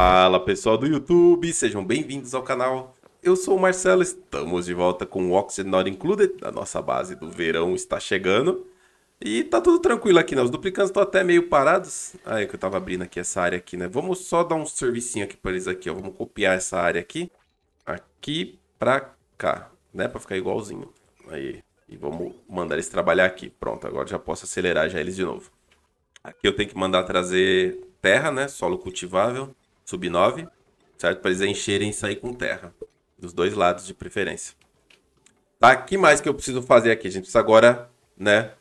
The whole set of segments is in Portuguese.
Fala pessoal do YouTube, sejam bem-vindos ao canal. Eu sou o Marcelo, estamos de volta com o Oxygen Not Included, a nossa base do verão está chegando. E tá tudo tranquilo aqui, né? Os duplicantes estão até meio parados. Aí que eu tava abrindo aqui essa área aqui, né? Vamos só dar um servicinho aqui para eles aqui, ó. Vamos copiar essa área aqui. Aqui pra cá, né? Pra ficar igualzinho. Aí. E vamos mandar eles trabalhar aqui. Pronto, agora já posso acelerar já eles de novo. Aqui eu tenho que mandar trazer terra, né? Solo cultivável sub-9, certo? Para eles encherem e sair com terra. Dos dois lados, de preferência. Tá? O que mais que eu preciso fazer aqui? A gente precisa agora, né?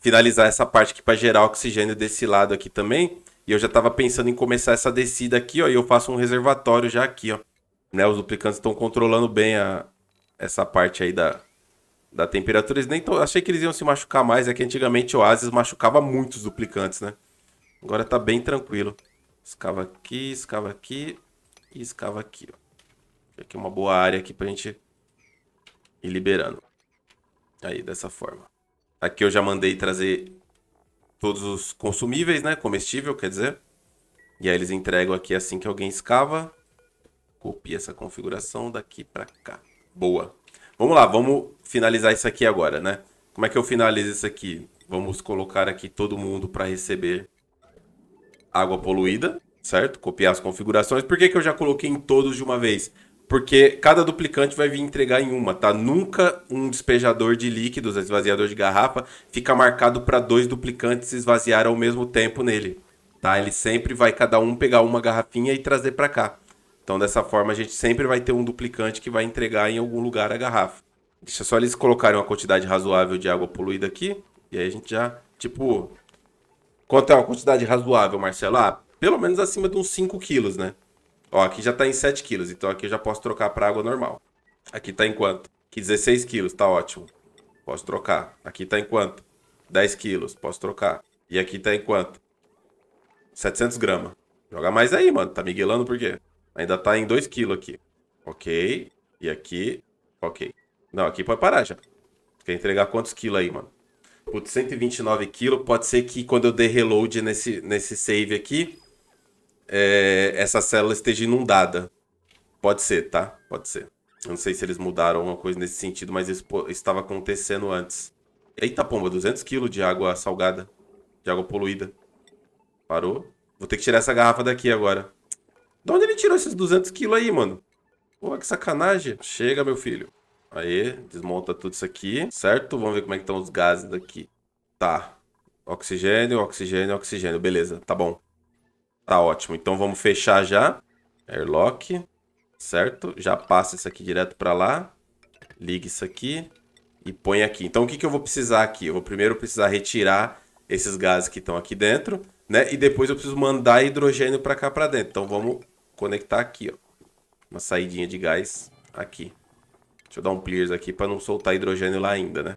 Finalizar essa parte aqui para gerar oxigênio desse lado aqui também. E eu já estava pensando em começar essa descida aqui, ó. E eu faço um reservatório já aqui, ó. Né? Os duplicantes estão controlando bem a, essa parte aí da, da temperatura. Eles nem tão, achei que eles iam se machucar mais. É que antigamente o Oasis machucava muitos duplicantes, né? Agora tá bem tranquilo. Escava aqui, escava aqui e escava aqui. Ó. Aqui é uma boa área aqui pra gente ir liberando. Aí, dessa forma. Aqui eu já mandei trazer todos os consumíveis, né? Comestível, quer dizer. E aí eles entregam aqui assim que alguém escava. Copia essa configuração daqui pra cá. Boa. Vamos lá, vamos finalizar isso aqui agora, né? Como é que eu finalizo isso aqui? Vamos colocar aqui todo mundo para receber água poluída, certo? Copiar as configurações. Por que, que eu já coloquei em todos de uma vez? Porque cada duplicante vai vir entregar em uma, tá? Nunca um despejador de líquidos, esvaziador de garrafa, fica marcado para dois duplicantes esvaziar ao mesmo tempo nele, tá? Ele sempre vai cada um pegar uma garrafinha e trazer para cá. Então, dessa forma, a gente sempre vai ter um duplicante que vai entregar em algum lugar a garrafa. Deixa só eles colocarem uma quantidade razoável de água poluída aqui, e aí a gente já, tipo, Quanto é uma quantidade razoável, Marcelo? Ah, pelo menos acima de uns 5 quilos, né? Ó, aqui já tá em 7 quilos, então aqui eu já posso trocar para água normal. Aqui tá em quanto? Aqui 16 quilos, tá ótimo. Posso trocar. Aqui tá em quanto? 10 quilos, posso trocar. E aqui tá em quanto? 700 gramas. Joga mais aí, mano. Tá miguelando por quê? Ainda tá em 2 quilos aqui. Ok. E aqui, ok. Não, aqui pode parar já. Quer entregar quantos quilos aí, mano? Putz, 129 kg. Pode ser que quando eu der reload nesse, nesse save aqui, é, essa célula esteja inundada. Pode ser, tá? Pode ser. Eu não sei se eles mudaram alguma coisa nesse sentido, mas isso estava acontecendo antes. Eita pomba, 200 kg de água salgada. De água poluída. Parou. Vou ter que tirar essa garrafa daqui agora. De onde ele tirou esses 200 kg aí, mano? Pô, que sacanagem. Chega, meu filho. Aí, desmonta tudo isso aqui, certo? Vamos ver como é que estão os gases daqui. Tá. Oxigênio, oxigênio, oxigênio. Beleza, tá bom. Tá ótimo. Então vamos fechar já. Airlock, certo? Já passa isso aqui direto para lá. Liga isso aqui e põe aqui. Então o que, que eu vou precisar aqui? Eu vou primeiro precisar retirar esses gases que estão aqui dentro, né? E depois eu preciso mandar hidrogênio para cá para dentro. Então vamos conectar aqui, ó. Uma saidinha de gás aqui. Deixa eu dar um clears aqui para não soltar hidrogênio lá ainda, né?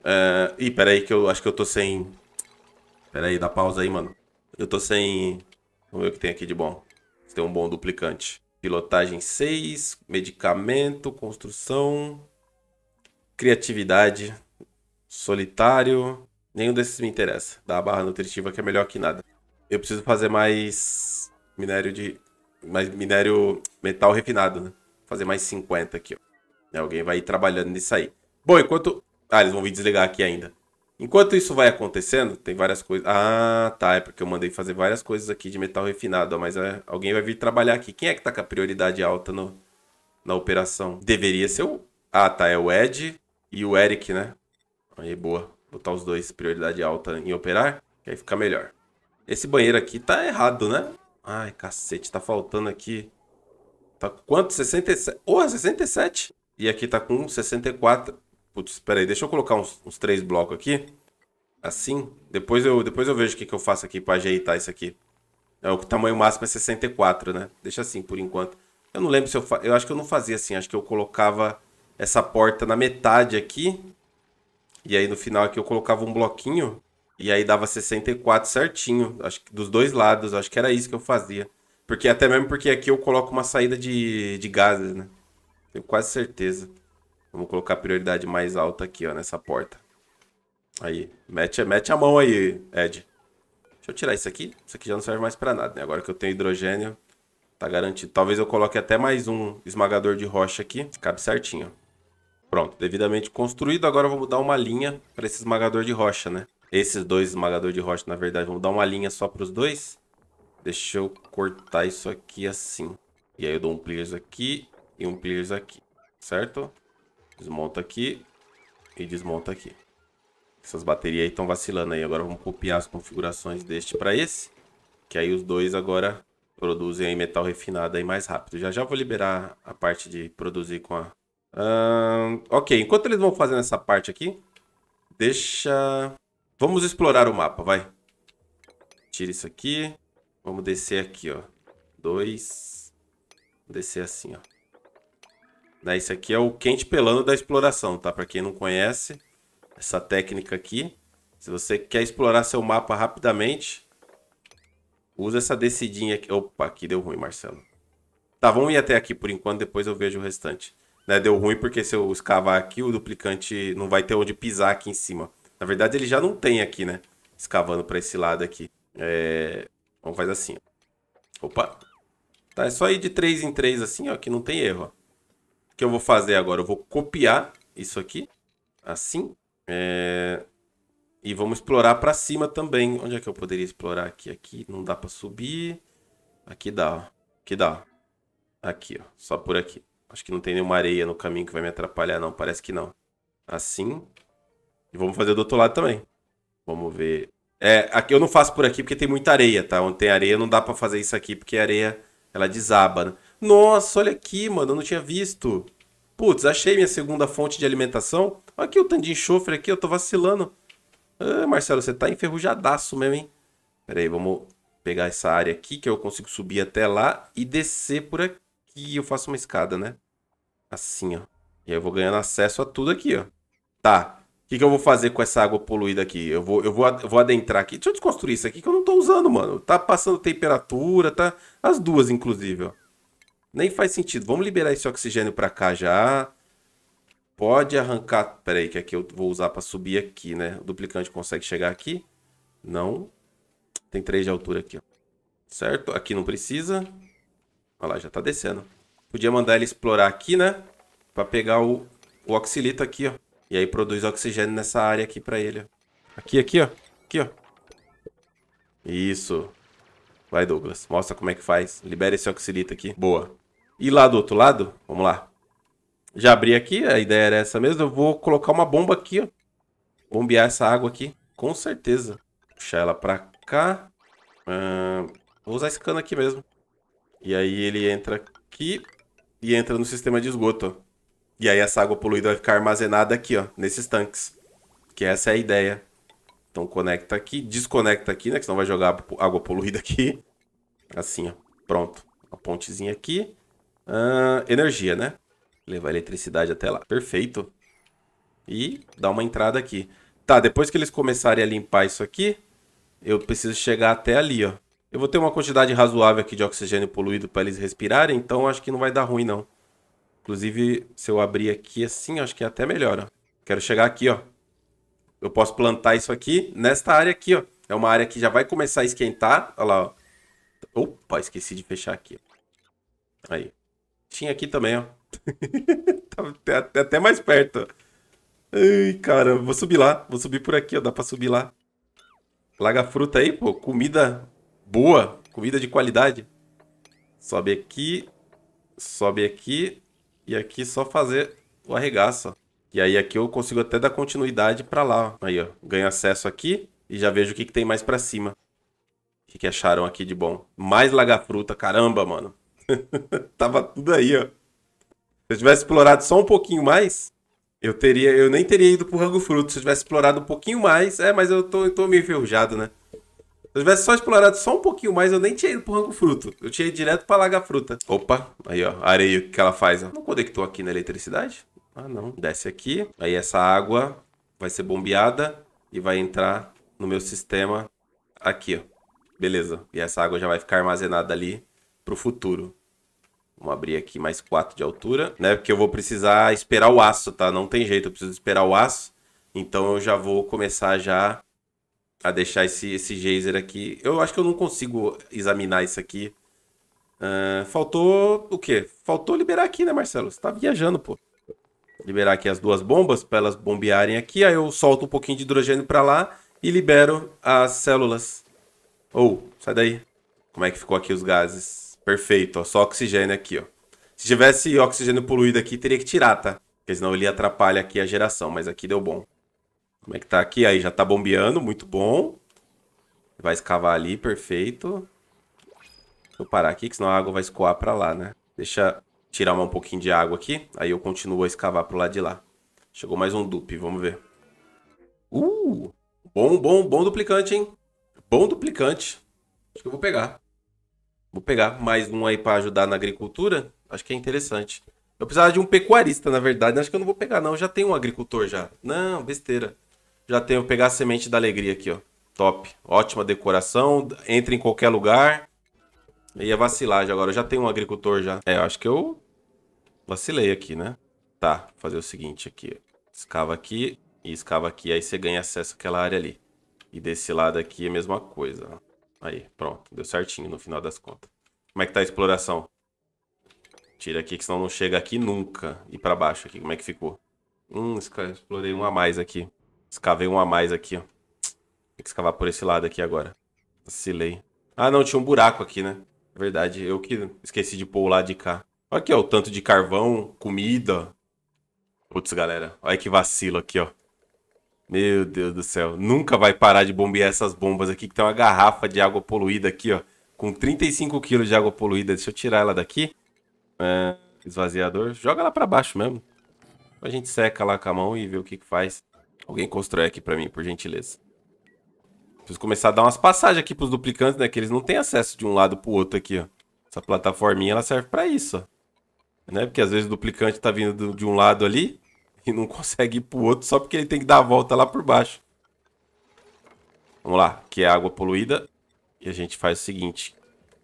Uh, ih, pera aí que eu acho que eu tô sem... Pera aí, dá pausa aí, mano. Eu tô sem... Vamos ver o que tem aqui de bom. Tem um bom duplicante. Pilotagem 6, medicamento, construção, criatividade, solitário. Nenhum desses me interessa. Dá a barra nutritiva que é melhor que nada. Eu preciso fazer mais minério de... Mais minério metal refinado, né? fazer mais 50 aqui, ó. Né? Alguém vai ir trabalhando nisso aí. Bom, enquanto. Ah, eles vão vir desligar aqui ainda. Enquanto isso vai acontecendo, tem várias coisas. Ah, tá. É porque eu mandei fazer várias coisas aqui de metal refinado. mas é... alguém vai vir trabalhar aqui. Quem é que tá com a prioridade alta no... na operação? Deveria ser o. Ah, tá. É o Ed e o Eric, né? Aí, boa. Botar os dois prioridade alta em operar. Que aí fica melhor. Esse banheiro aqui tá errado, né? Ai, cacete. Tá faltando aqui. Tá quanto? 67. Oh, 67. E aqui tá com 64. Putz, peraí, deixa eu colocar uns, uns três blocos aqui. Assim. Depois eu, depois eu vejo o que, que eu faço aqui pra ajeitar isso aqui. É, o tamanho máximo é 64, né? Deixa assim por enquanto. Eu não lembro se eu... Fa... Eu acho que eu não fazia assim. Acho que eu colocava essa porta na metade aqui. E aí no final aqui eu colocava um bloquinho. E aí dava 64 certinho. Acho que dos dois lados. Acho que era isso que eu fazia. Porque até mesmo porque aqui eu coloco uma saída de, de gases, né? Tenho quase certeza. Vamos colocar a prioridade mais alta aqui, ó, nessa porta. Aí, mete, mete a mão aí, Ed. Deixa eu tirar isso aqui. Isso aqui já não serve mais pra nada, né? Agora que eu tenho hidrogênio, tá garantido. Talvez eu coloque até mais um esmagador de rocha aqui. Cabe certinho. Pronto, devidamente construído. Agora vamos dar uma linha pra esse esmagador de rocha, né? Esses dois esmagadores de rocha, na verdade. Vamos dar uma linha só pros dois. Deixa eu cortar isso aqui assim. E aí eu dou um players aqui e um players aqui, certo? Desmonta aqui e desmonta aqui. Essas baterias aí estão vacilando aí. Agora vamos copiar as configurações deste para esse. Que aí os dois agora produzem aí metal refinado aí mais rápido. Já já vou liberar a parte de produzir com a... Uh, ok, enquanto eles vão fazendo essa parte aqui, deixa... Vamos explorar o mapa, vai. Tira isso aqui. Vamos descer aqui, ó. Dois. Descer assim, ó. Né? Esse aqui é o quente pelando da exploração, tá? Para quem não conhece essa técnica aqui, se você quer explorar seu mapa rapidamente, usa essa descidinha aqui. Opa, aqui deu ruim, Marcelo. Tá, vamos ir até aqui por enquanto, depois eu vejo o restante. Né, deu ruim porque se eu escavar aqui, o duplicante não vai ter onde pisar aqui em cima. Na verdade, ele já não tem aqui, né? Escavando para esse lado aqui. É... Vamos fazer assim. Opa. Tá, é só ir de 3 em 3 assim, ó, que não tem erro, ó que eu vou fazer agora? Eu vou copiar isso aqui, assim, é... e vamos explorar para cima também. Onde é que eu poderia explorar aqui? Aqui não dá para subir. Aqui dá, ó. Aqui dá, ó. Aqui, ó. Só por aqui. Acho que não tem nenhuma areia no caminho que vai me atrapalhar, não. Parece que não. Assim. E vamos fazer do outro lado também. Vamos ver. É, aqui eu não faço por aqui porque tem muita areia, tá? Onde tem areia não dá para fazer isso aqui porque a areia ela desaba, né? Nossa, olha aqui, mano, eu não tinha visto. Putz, achei minha segunda fonte de alimentação. Olha Aqui o tanto de enxofre aqui, eu tô vacilando. Ah, Marcelo, você tá enferrujadaço mesmo, hein? Pera aí, vamos pegar essa área aqui que eu consigo subir até lá e descer por aqui. Eu faço uma escada, né? Assim, ó. E aí eu vou ganhando acesso a tudo aqui, ó. Tá. O que, que eu vou fazer com essa água poluída aqui? Eu vou, eu vou, eu vou adentrar aqui. Deixa eu desconstruir isso aqui que eu não tô usando, mano. Tá passando temperatura, tá? As duas, inclusive, ó. Nem faz sentido. Vamos liberar esse oxigênio para cá já. Pode arrancar. Pera aí, que aqui eu vou usar para subir aqui, né? O duplicante consegue chegar aqui? Não. Tem três de altura aqui, ó. Certo? Aqui não precisa. Olha lá, já tá descendo. Podia mandar ele explorar aqui, né? Pra pegar o, o oxilito aqui, ó. E aí produz oxigênio nessa área aqui pra ele, ó. Aqui, aqui, ó. Aqui, ó. Isso. Vai, Douglas. Mostra como é que faz. Libera esse oxilito aqui. Boa. E lá do outro lado, vamos lá. Já abri aqui, a ideia era essa mesmo. Eu vou colocar uma bomba aqui, ó. Bombear essa água aqui, com certeza. Puxar ela pra cá. vou usar esse cano aqui mesmo. E aí ele entra aqui e entra no sistema de esgoto, ó. E aí essa água poluída vai ficar armazenada aqui, ó, nesses tanques. Que essa é a ideia. Então conecta aqui, desconecta aqui, né? Que senão vai jogar água poluída aqui. Assim, ó. Pronto. Uma pontezinha aqui. Uh, energia, né? Levar eletricidade até lá. Perfeito. E dar uma entrada aqui. Tá, depois que eles começarem a limpar isso aqui, eu preciso chegar até ali, ó. Eu vou ter uma quantidade razoável aqui de oxigênio poluído para eles respirarem, então acho que não vai dar ruim, não. Inclusive, se eu abrir aqui assim, acho que é até melhor, ó. Quero chegar aqui, ó. Eu posso plantar isso aqui nesta área aqui, ó. É uma área que já vai começar a esquentar. Olha lá, ó. Opa, esqueci de fechar aqui. Aí. Tinha aqui também, ó. tá até, até mais perto. Ai, cara, vou subir lá. Vou subir por aqui, ó. Dá pra subir lá. Laga fruta aí, pô. Comida boa. Comida de qualidade. Sobe aqui. Sobe aqui. E aqui só fazer o arregaço, ó. E aí aqui eu consigo até dar continuidade pra lá, ó. Aí, ó. Ganho acesso aqui. E já vejo o que, que tem mais pra cima. O que, que acharam aqui de bom? Mais laga fruta. Caramba, mano. Tava tudo aí, ó. Se eu tivesse explorado só um pouquinho mais, eu teria, eu nem teria ido pro Rango Fruto. Se eu tivesse explorado um pouquinho mais, é, mas eu tô, eu tô meio enferrujado, né? Se eu tivesse só explorado só um pouquinho mais, eu nem tinha ido pro Rango Fruto. Eu tinha ido direto pra Laga Fruta. Opa, aí ó, areia, o que ela faz? Ó. Não conectou aqui na eletricidade? Ah, não. Desce aqui, aí essa água vai ser bombeada e vai entrar no meu sistema aqui, ó. Beleza. E essa água já vai ficar armazenada ali para o futuro. Vamos abrir aqui mais 4 de altura, né? Porque eu vou precisar esperar o aço, tá? Não tem jeito, eu preciso esperar o aço. Então eu já vou começar já a deixar esse, esse geyser aqui. Eu acho que eu não consigo examinar isso aqui. Uh, faltou o quê? Faltou liberar aqui, né, Marcelo? Você tá viajando, pô. Liberar aqui as duas bombas para elas bombearem aqui. Aí eu solto um pouquinho de hidrogênio para lá e libero as células. Ou, oh, sai daí. Como é que ficou aqui os gases? Perfeito, ó, só oxigênio aqui, ó. Se tivesse oxigênio poluído aqui, teria que tirar, tá? Porque senão ele atrapalha aqui a geração, mas aqui deu bom. Como é que tá aqui? Aí já tá bombeando, muito bom. Vai escavar ali, perfeito. Deixa eu parar aqui, que senão a água vai escoar pra lá, né? Deixa tirar um pouquinho de água aqui. Aí eu continuo a escavar pro lado de lá. Chegou mais um dupe, vamos ver. Uh! Bom, bom, bom duplicante, hein? Bom duplicante. Acho que eu vou pegar. Vou pegar mais um aí para ajudar na agricultura. Acho que é interessante. Eu precisava de um pecuarista, na verdade. Acho que eu não vou pegar, não. Eu já tenho um agricultor já. Não, besteira. Já tenho. Vou pegar a semente da alegria aqui, ó. Top. Ótima decoração. Entra em qualquer lugar. Eu ia é vacilar já agora. Eu já tenho um agricultor já. É, acho que eu vacilei aqui, né? Tá, vou fazer o seguinte aqui. Escava aqui e escava aqui. Aí você ganha acesso àquela área ali. E desse lado aqui é a mesma coisa, ó. Aí, pronto. Deu certinho no final das contas. Como é que tá a exploração? Tira aqui, que senão não chega aqui nunca. E pra baixo aqui, como é que ficou? Hum, explorei um a mais aqui. Escavei um a mais aqui, ó. Tem que escavar por esse lado aqui agora. Vacilei. Ah, não, tinha um buraco aqui, né? Verdade, eu que esqueci de pôr o lado de cá. Olha aqui, ó, o tanto de carvão, comida. Putz, galera, olha que vacilo aqui, ó. Meu Deus do céu, nunca vai parar de bombear essas bombas aqui, que tem uma garrafa de água poluída aqui, ó. Com 35 quilos de água poluída. Deixa eu tirar ela daqui. É, esvaziador. Joga lá pra baixo mesmo. A gente seca lá com a mão e vê o que, que faz. Alguém constrói aqui pra mim, por gentileza. Preciso começar a dar umas passagens aqui pros duplicantes, né? Que eles não têm acesso de um lado pro outro aqui, ó. Essa plataforminha, ela serve pra isso, ó. Né? Porque às vezes o duplicante tá vindo do, de um lado ali, e não consegue ir pro outro só porque ele tem que dar a volta lá por baixo. Vamos lá, que é água poluída. E a gente faz o seguinte,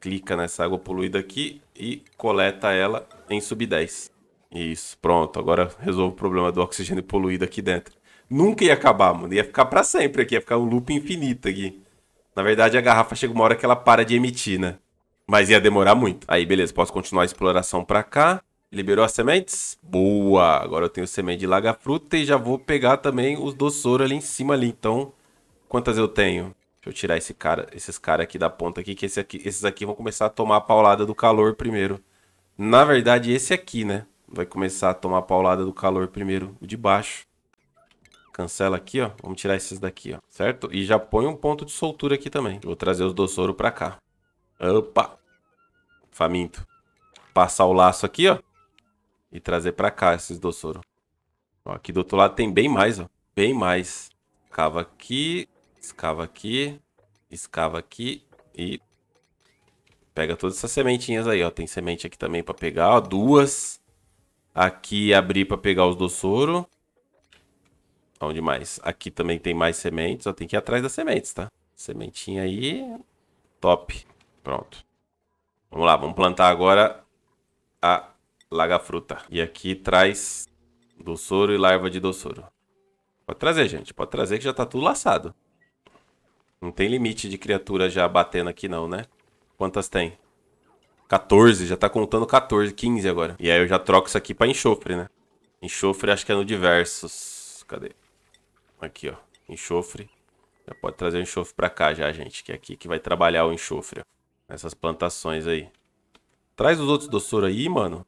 clica nessa água poluída aqui e coleta ela em sub-10. Isso, pronto. Agora resolve o problema do oxigênio poluído aqui dentro. Nunca ia acabar, mano. Ia ficar para sempre aqui. Ia ficar um loop infinito aqui. Na verdade, a garrafa chega uma hora que ela para de emitir, né? Mas ia demorar muito. Aí, beleza. Posso continuar a exploração para cá. Liberou as sementes? Boa! Agora eu tenho semente de laga-fruta e já vou pegar também os doçouros ali em cima ali. Então, quantas eu tenho? Deixa eu tirar esse cara, esses caras aqui da ponta aqui, que esse aqui, esses aqui vão começar a tomar a paulada do calor primeiro. Na verdade, esse aqui, né? Vai começar a tomar a paulada do calor primeiro, o de baixo. Cancela aqui, ó. Vamos tirar esses daqui, ó. Certo? E já põe um ponto de soltura aqui também. Vou trazer os doçouros pra cá. Opa! Faminto. Passar o laço aqui, ó e trazer para cá esses doçouro. Ó, aqui do outro lado tem bem mais, ó. Bem mais. Escava aqui, escava aqui, escava aqui e pega todas essas sementinhas aí, ó. Tem semente aqui também para pegar, ó, duas. Aqui abrir para pegar os doçouro. Onde mais? Aqui também tem mais sementes, só tem que ir atrás das sementes, tá? Sementinha aí, top. Pronto. Vamos lá, vamos plantar agora a Lagafruta. E aqui traz Dossoro e larva de Dossoro. Pode trazer, gente. Pode trazer que já tá tudo laçado. Não tem limite de criatura já batendo aqui não, né? Quantas tem? 14, já tá contando 14, 15 agora. E aí eu já troco isso aqui pra enxofre, né? Enxofre acho que é no diversos. Cadê? Aqui, ó. Enxofre. Já pode trazer o enxofre pra cá já, gente. Que é aqui que vai trabalhar o enxofre, ó. Essas plantações aí. Traz os outros doçoros aí, mano.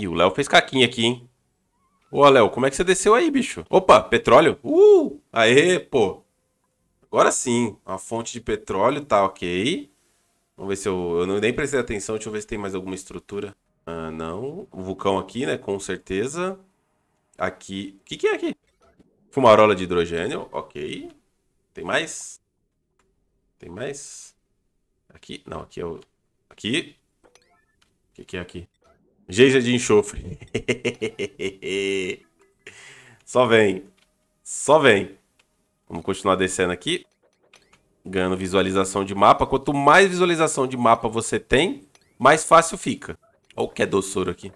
E o Léo fez caquinha aqui, hein? Ô, Léo, como é que você desceu aí, bicho? Opa, petróleo. Uh! Aê, pô. Agora sim, uma fonte de petróleo, tá ok. Vamos ver se eu... Eu nem prestei atenção, deixa eu ver se tem mais alguma estrutura. Ah, não. O vulcão aqui, né, com certeza. Aqui... O que que é aqui? Fumarola de hidrogênio, ok. Tem mais? Tem mais? Aqui? Não, aqui é o... Aqui? O que que é aqui? Geja de enxofre. Só vem. Só vem. Vamos continuar descendo aqui. Ganhando visualização de mapa. Quanto mais visualização de mapa você tem, mais fácil fica. Olha o que é doçura aqui.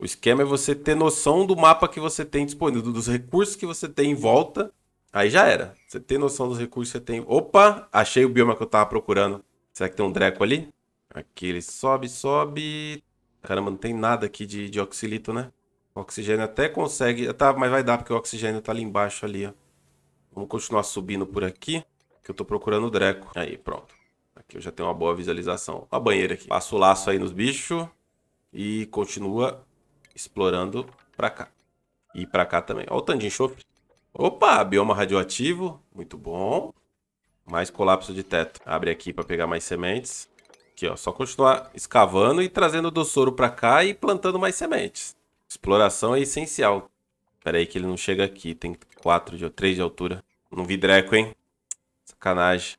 O esquema é você ter noção do mapa que você tem disponível, dos recursos que você tem em volta. Aí já era. Você tem noção dos recursos que você tem. Opa! Achei o bioma que eu tava procurando. Será que tem um dreco ali? Aqui ele sobe, sobe. Caramba, não tem nada aqui de, de oxilito, né? O oxigênio até consegue. Tá, mas vai dar, porque o oxigênio tá ali embaixo ali, ó. Vamos continuar subindo por aqui, que eu tô procurando o Dreco. Aí, pronto. Aqui eu já tenho uma boa visualização. A banheira aqui. Passo o laço aí nos bichos e continua explorando pra cá. E pra cá também. Ó, o tanto de enxofre. Opa, bioma radioativo. Muito bom. Mais colapso de teto. Abre aqui pra pegar mais sementes. Aqui, ó, só continuar escavando e trazendo do soro para cá e plantando mais sementes. Exploração é essencial. Espera aí que ele não chega aqui. Tem 4 de 3 de altura. Não vi dreco, hein? Sacanagem.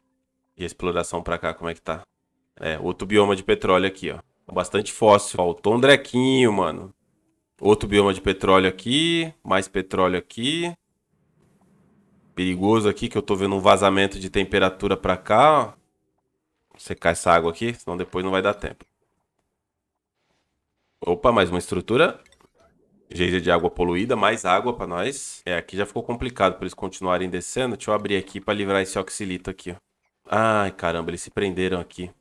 E a exploração para cá, como é que tá? É, outro bioma de petróleo aqui, ó. Bastante fóssil. Faltou um drequinho, mano. Outro bioma de petróleo aqui. Mais petróleo aqui. Perigoso aqui, que eu tô vendo um vazamento de temperatura pra cá, ó secar essa água aqui, senão depois não vai dar tempo. Opa, mais uma estrutura. Geyser de água poluída, mais água para nós. É, aqui já ficou complicado pra eles continuarem descendo. Deixa eu abrir aqui para livrar esse oxilito aqui, ó. Ai, caramba, eles se prenderam aqui.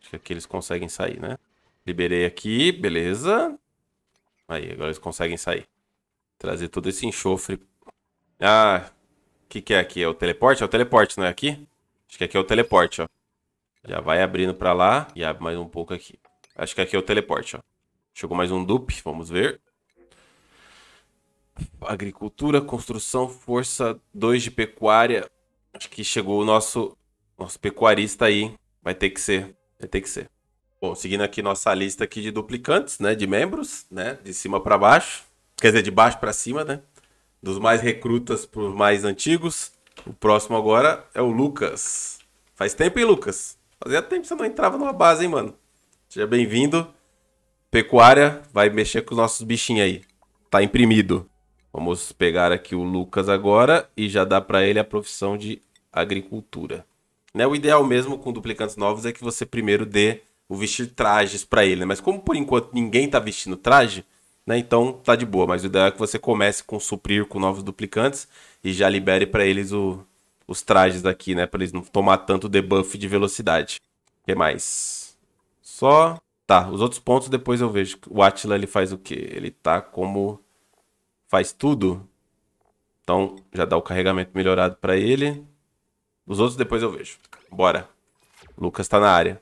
Acho que aqui eles conseguem sair, né? Liberei aqui, beleza. Aí, agora eles conseguem sair. Trazer todo esse enxofre. Ah, o que que é aqui? É o teleporte? É o teleporte, não é aqui? Acho que aqui é o teleporte, ó. Já vai abrindo para lá e abre mais um pouco aqui. Acho que aqui é o teleporte, ó. Chegou mais um dupe, vamos ver. Agricultura, construção, força, 2 de pecuária. Acho que chegou o nosso, nosso pecuarista aí. Vai ter que ser, vai ter que ser. Bom, seguindo aqui nossa lista aqui de duplicantes, né, de membros, né, de cima para baixo. Quer dizer, de baixo para cima, né? Dos mais recrutas para os mais antigos. O próximo agora é o Lucas. Faz tempo, hein, Lucas? Fazia tempo que você não entrava numa base, hein, mano? Seja bem-vindo. Pecuária vai mexer com os nossos bichinhos aí. Tá imprimido. Vamos pegar aqui o Lucas agora e já dá para ele a profissão de agricultura. Né, o ideal mesmo com duplicantes novos é que você primeiro dê o vestir trajes para ele, né? Mas como por enquanto ninguém tá vestindo traje, né? Então tá de boa, mas o ideal é que você comece com suprir com novos duplicantes e já libere para eles o os trajes aqui, né? Pra eles não tomar tanto debuff de velocidade. O que mais? Só... Tá, os outros pontos depois eu vejo. O Atila, ele faz o quê? Ele tá como... Faz tudo? Então, já dá o carregamento melhorado pra ele. Os outros depois eu vejo. Bora. Lucas tá na área.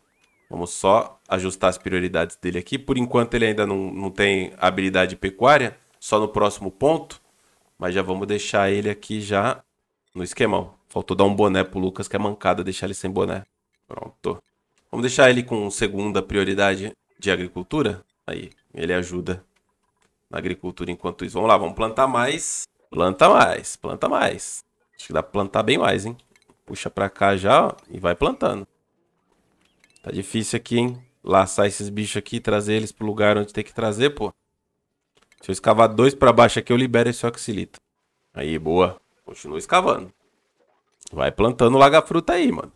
Vamos só ajustar as prioridades dele aqui. Por enquanto ele ainda não, não tem habilidade pecuária. Só no próximo ponto. Mas já vamos deixar ele aqui já no esquemão. Faltou dar um boné pro Lucas, que é mancada deixar ele sem boné. Pronto. Vamos deixar ele com segunda prioridade de agricultura? Aí, ele ajuda na agricultura enquanto isso. Vamos lá, vamos plantar mais. Planta mais, planta mais. Acho que dá pra plantar bem mais, hein? Puxa pra cá já ó, e vai plantando. Tá difícil aqui, hein? Laçar esses bichos aqui, trazer eles pro lugar onde tem que trazer, pô. Se eu escavar dois pra baixo aqui, eu libero esse oxilito. Aí, boa. Continua escavando. Vai plantando laga-fruta aí, mano.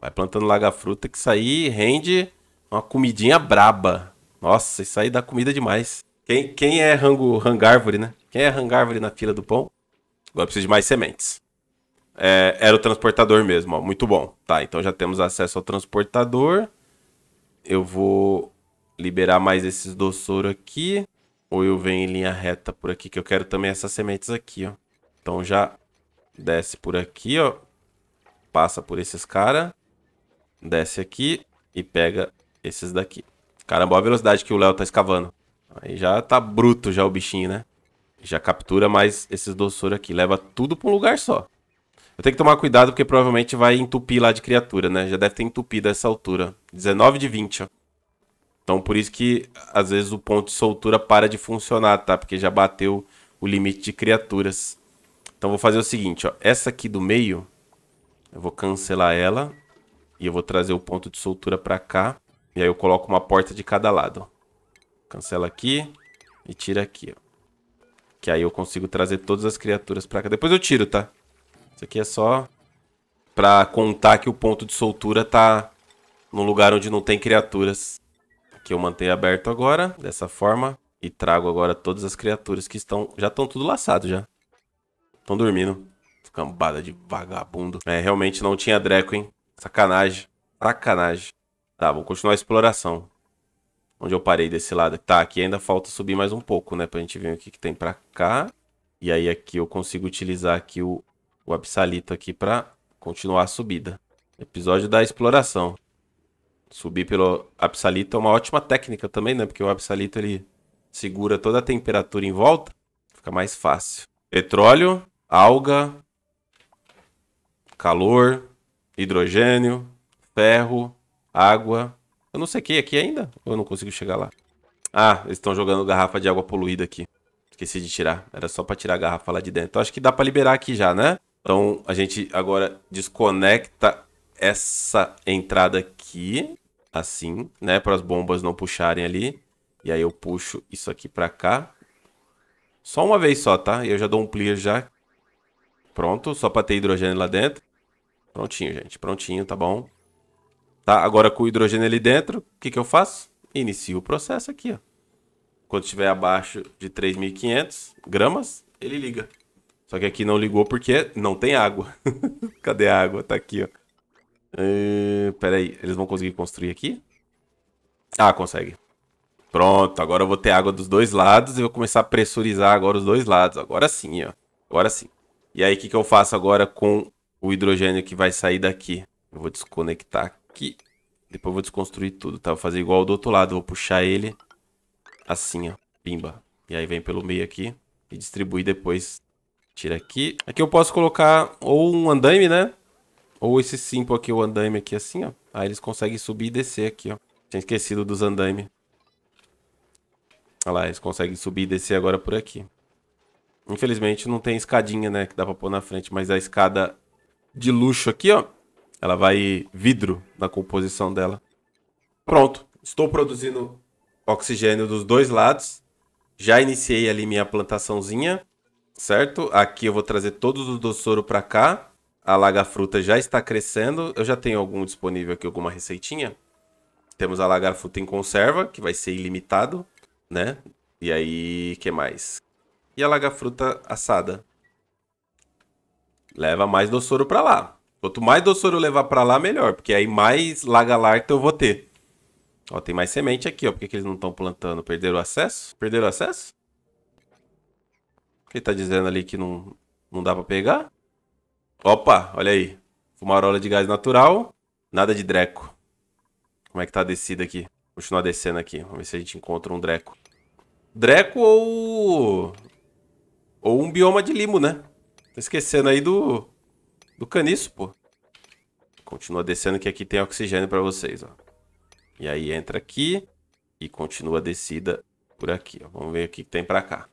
Vai plantando laga-fruta que isso aí rende uma comidinha braba. Nossa, isso aí dá comida demais. Quem, quem é rango, rangárvore, né? Quem é rangárvore na fila do pão? Agora precisa de mais sementes. É, era o transportador mesmo, ó. Muito bom. Tá, então já temos acesso ao transportador. Eu vou liberar mais esses doçouros aqui. Ou eu venho em linha reta por aqui, que eu quero também essas sementes aqui, ó. Então já desce por aqui, ó passa por esses caras, desce aqui e pega esses daqui. Caramba, olha a velocidade que o Léo tá escavando. Aí já tá bruto já o bichinho, né? Já captura mais esses doçores aqui. Leva tudo pra um lugar só. Eu tenho que tomar cuidado porque provavelmente vai entupir lá de criatura, né? Já deve ter entupido a essa altura. 19 de 20, ó. Então por isso que às vezes o ponto de soltura para de funcionar, tá? Porque já bateu o limite de criaturas. Então vou fazer o seguinte, ó. Essa aqui do meio eu vou cancelar ela. E eu vou trazer o ponto de soltura pra cá. E aí eu coloco uma porta de cada lado. Cancela aqui. E tira aqui, ó. Que aí eu consigo trazer todas as criaturas pra cá. Depois eu tiro, tá? Isso aqui é só pra contar que o ponto de soltura tá num lugar onde não tem criaturas. Aqui eu mantenho aberto agora, dessa forma. E trago agora todas as criaturas que estão... Já estão tudo laçado, já. Estão dormindo. Cambada de vagabundo. É, realmente não tinha Dreco, hein? Sacanagem. Sacanagem. Tá, vamos continuar a exploração. Onde eu parei desse lado. Tá, aqui ainda falta subir mais um pouco, né? Pra gente ver o que, que tem pra cá. E aí aqui eu consigo utilizar aqui o, o absalito aqui pra continuar a subida. Episódio da exploração. Subir pelo absalito é uma ótima técnica também, né? Porque o absalito ele segura toda a temperatura em volta. Fica mais fácil. Petróleo, alga, calor, hidrogênio, ferro, água. Eu não sei o que aqui ainda? Ou eu não consigo chegar lá? Ah, eles estão jogando garrafa de água poluída aqui. Esqueci de tirar. Era só para tirar a garrafa lá de dentro. Então, acho que dá para liberar aqui já, né? Então a gente agora desconecta essa entrada aqui, assim, né? Para as bombas não puxarem ali. E aí eu puxo isso aqui para cá. Só uma vez só, tá? E eu já dou um clear já, Pronto, só para ter hidrogênio lá dentro. Prontinho, gente. Prontinho, tá bom. Tá, agora com o hidrogênio ali dentro, o que, que eu faço? Inicio o processo aqui, ó. Quando estiver abaixo de 3.500 gramas, ele liga. Só que aqui não ligou porque não tem água. Cadê a água? Tá aqui, ó. Uh, aí. eles vão conseguir construir aqui? Ah, consegue. Pronto, agora eu vou ter água dos dois lados e vou começar a pressurizar agora os dois lados. Agora sim, ó. Agora sim. E aí, o que, que eu faço agora com o hidrogênio que vai sair daqui? Eu vou desconectar aqui. Depois eu vou desconstruir tudo, tá? Vou fazer igual do outro lado. Vou puxar ele assim, ó. Pimba. E aí vem pelo meio aqui e distribuir depois. Tira aqui. Aqui eu posso colocar ou um andaime, né? Ou esse simples aqui, o andaime aqui assim, ó. Aí eles conseguem subir e descer aqui, ó. Tinha esquecido dos andaime. Olha lá, eles conseguem subir e descer agora por aqui. Infelizmente não tem escadinha, né? Que dá pra pôr na frente, mas a escada de luxo aqui, ó. Ela vai vidro na composição dela. Pronto. Estou produzindo oxigênio dos dois lados. Já iniciei ali minha plantaçãozinha, certo? Aqui eu vou trazer todos os doçoro para cá. A fruta já está crescendo. Eu já tenho algum disponível aqui, alguma receitinha. Temos a fruta em conserva, que vai ser ilimitado, né? E aí, que mais? e a lagafruta assada. Leva mais doçoro pra lá. Quanto mais doçoro levar pra lá, melhor. Porque aí mais lagalarta eu vou ter. Ó, tem mais semente aqui, ó. Por que, que eles não estão plantando? Perderam acesso? Perderam acesso? Ele tá dizendo ali que não, não dá pra pegar? Opa, olha aí. Fumarola de gás natural. Nada de dreco. Como é que tá a descida aqui? Vou continuar descendo aqui. Vamos ver se a gente encontra um dreco. Dreco ou ou um bioma de limo, né? Tô esquecendo aí do, do caniço, pô. Continua descendo que aqui tem oxigênio para vocês, ó. E aí entra aqui e continua a descida por aqui, ó. Vamos ver o que tem para cá.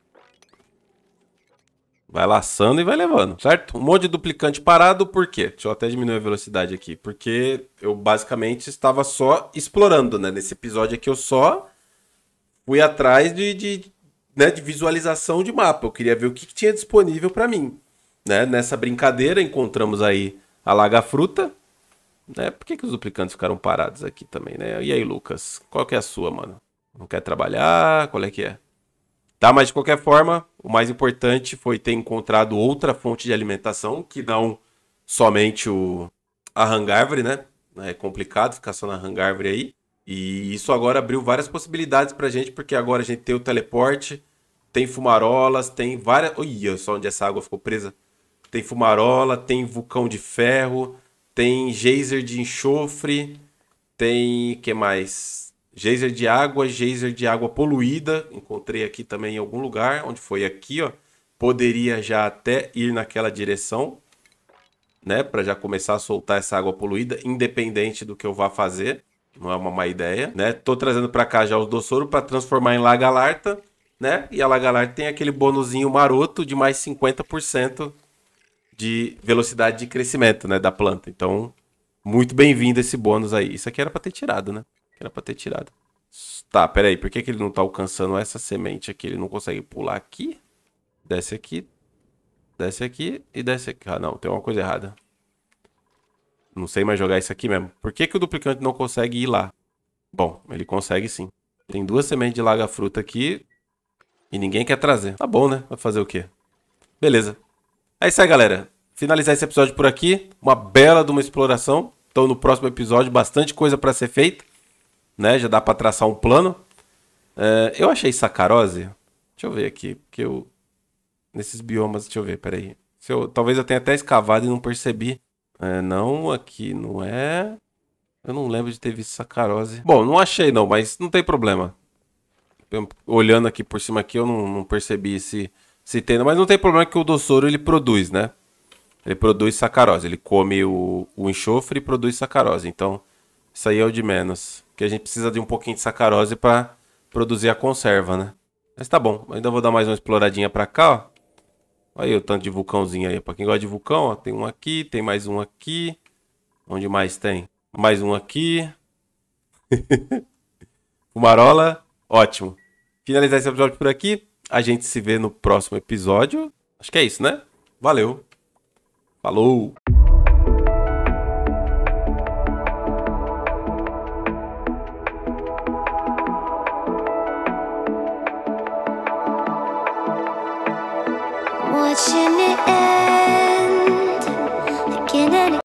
Vai laçando e vai levando, certo? Um monte de duplicante parado, por quê? Deixa eu até diminuir a velocidade aqui. Porque eu basicamente estava só explorando, né? Nesse episódio aqui eu só fui atrás de, de né, de visualização de mapa. Eu queria ver o que, que tinha disponível para mim. Né? Nessa brincadeira, encontramos aí a Laga Fruta. Né? Por que, que os duplicantes ficaram parados aqui também, né? E aí, Lucas? Qual que é a sua, mano? Não quer trabalhar? Qual é que é? Tá, mas de qualquer forma, o mais importante foi ter encontrado outra fonte de alimentação, que não somente o, a hangárvore, né? É complicado ficar só na hangárvore aí. E isso agora abriu várias possibilidades pra gente, porque agora a gente tem o teleporte, tem fumarolas, tem várias. Olha só onde essa água ficou presa. Tem fumarola, tem vulcão de ferro, tem geyser de enxofre, tem. que mais? Geyser de água, geyser de água poluída. Encontrei aqui também em algum lugar, onde foi aqui, ó. Poderia já até ir naquela direção, né? Para já começar a soltar essa água poluída, independente do que eu vá fazer não é uma má ideia, né? Tô trazendo para cá já os Dossoro para transformar em Lagalarta, né? E a Lagalarta tem aquele bônusinho maroto de mais 50% de velocidade de crescimento, né, da planta. Então, muito bem-vindo esse bônus aí. Isso aqui era para ter tirado, né? Era para ter tirado. Tá, aí. por que, que ele não tá alcançando essa semente aqui? Ele não consegue pular aqui? Desce aqui, desce aqui e desce aqui. Ah, não, tem uma coisa errada não sei mais jogar isso aqui mesmo. Por que, que o duplicante não consegue ir lá? Bom, ele consegue sim. Tem duas sementes de laga-fruta aqui e ninguém quer trazer. Tá bom, né? Vai fazer o quê? Beleza. É isso aí, galera. Finalizar esse episódio por aqui. Uma bela de uma exploração. Então, no próximo episódio, bastante coisa para ser feita. Né? Já dá para traçar um plano. É, eu achei sacarose. Deixa eu ver aqui, porque eu... Nesses biomas, deixa eu ver, peraí. Se eu... Talvez eu tenha até escavado e não percebi. É, não, aqui não é. Eu não lembro de ter visto sacarose. Bom, não achei não, mas não tem problema. olhando aqui por cima aqui, eu não, não percebi se, se tem. Mas não tem problema que o doçoro ele produz, né? Ele produz sacarose. Ele come o, o enxofre e produz sacarose. Então, isso aí é o de menos. Porque a gente precisa de um pouquinho de sacarose para produzir a conserva, né? Mas tá bom. Ainda vou dar mais uma exploradinha para cá, ó. Aí o tanto de vulcãozinho aí. Pra quem gosta de vulcão, ó, tem um aqui, tem mais um aqui. Onde mais tem? Mais um aqui. Fumarola, ótimo. Finalizar esse episódio por aqui. A gente se vê no próximo episódio. Acho que é isso, né? Valeu. Falou!